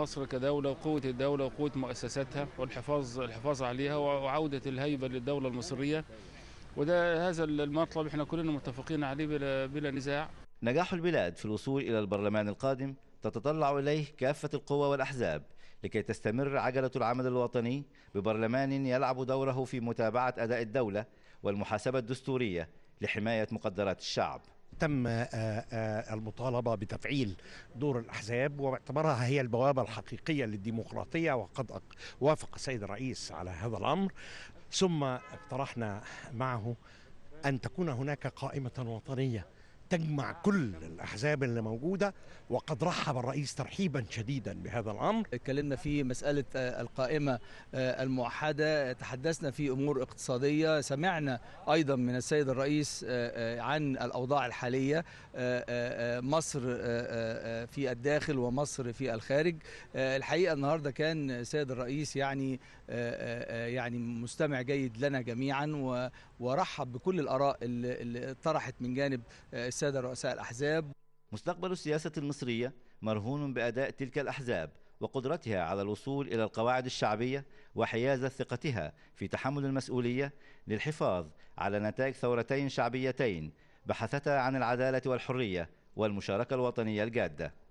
مصر كدولة وقوة الدولة وقوة مؤسساتها والحفاظ الحفاظ عليها وعودة الهيبة للدولة المصرية وده هذا المطلب احنا كلنا متفقين عليه بلا, بلا نزاع نجاح البلاد في الوصول إلى البرلمان القادم تتطلع إليه كافة القوى والأحزاب لكي تستمر عجلة العمل الوطني ببرلمان يلعب دوره في متابعة أداء الدولة والمحاسبة الدستورية لحماية مقدرات الشعب تم آه، آه، المطالبه بتفعيل دور الاحزاب واعتبرها هي البوابه الحقيقيه للديمقراطيه وقد وافق السيد الرئيس على هذا الامر ثم اقترحنا معه ان تكون هناك قائمه وطنيه تجمع كل الأحزاب اللي موجودة وقد رحب الرئيس ترحيبا شديدا بهذا الأمر اتكلمنا في مسألة آه، القائمة آه، الموحدة تحدثنا في أمور اقتصادية سمعنا أيضا من السيد الرئيس آه، عن الأوضاع الحالية مصر في الداخل ومصر في الخارج الحقيقة النهاردة كان السيد الرئيس يعني يعني مستمع جيد لنا جميعا ورحب بكل الآراء اللي طرحت من جانب السيد السادة رؤساء الأحزاب مستقبل السياسة المصرية مرهون بأداء تلك الأحزاب وقدرتها على الوصول إلى القواعد الشعبية وحيازة ثقتها في تحمل المسؤولية للحفاظ على نتائج ثورتين شعبيتين بحثتا عن العدالة والحرية والمشاركة الوطنية الجادة